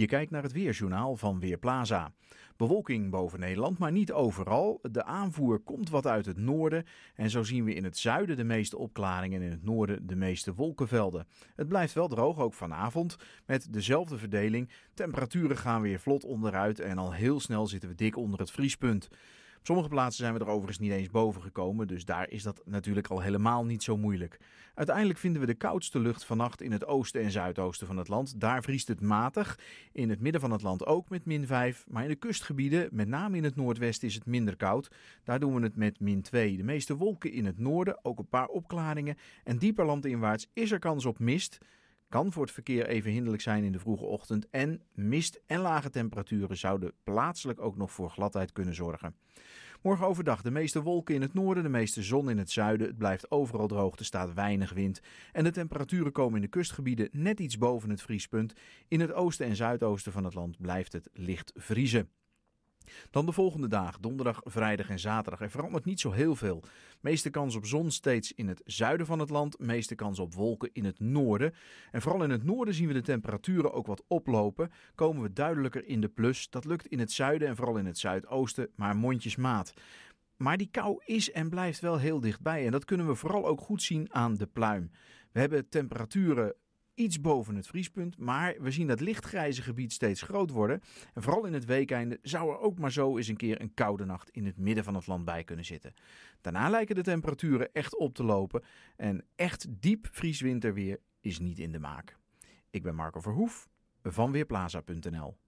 Je kijkt naar het weerjournaal van Weerplaza. Bewolking boven Nederland, maar niet overal. De aanvoer komt wat uit het noorden. En zo zien we in het zuiden de meeste opklaringen en in het noorden de meeste wolkenvelden. Het blijft wel droog, ook vanavond, met dezelfde verdeling. Temperaturen gaan weer vlot onderuit en al heel snel zitten we dik onder het vriespunt sommige plaatsen zijn we er overigens niet eens boven gekomen, dus daar is dat natuurlijk al helemaal niet zo moeilijk. Uiteindelijk vinden we de koudste lucht vannacht in het oosten en zuidoosten van het land. Daar vriest het matig. In het midden van het land ook met min 5, maar in de kustgebieden, met name in het noordwesten, is het minder koud. Daar doen we het met min 2. De meeste wolken in het noorden, ook een paar opklaringen. En dieper landinwaarts is er kans op mist kan voor het verkeer even hinderlijk zijn in de vroege ochtend en mist en lage temperaturen zouden plaatselijk ook nog voor gladheid kunnen zorgen. Morgen overdag de meeste wolken in het noorden, de meeste zon in het zuiden. Het blijft overal droog, er staat weinig wind. En de temperaturen komen in de kustgebieden net iets boven het vriespunt. In het oosten en zuidoosten van het land blijft het licht vriezen. Dan de volgende dag, donderdag, vrijdag en zaterdag. Er verandert niet zo heel veel. Meeste kans op zon steeds in het zuiden van het land, meeste kans op wolken in het noorden. En vooral in het noorden zien we de temperaturen ook wat oplopen. Komen we duidelijker in de plus. Dat lukt in het zuiden en vooral in het zuidoosten, maar mondjesmaat. Maar die kou is en blijft wel heel dichtbij. En dat kunnen we vooral ook goed zien aan de pluim. We hebben temperaturen iets boven het vriespunt. Maar we zien dat lichtgrijze gebied steeds groot worden. En vooral in het weekeinde zou er ook maar zo eens een keer een koude nacht in het midden van het land bij kunnen zitten. Daarna lijken de temperaturen echt op te lopen. En echt diep vrieswinterweer is niet in de maak. Ik ben Marco Verhoef van Weerplaza.nl.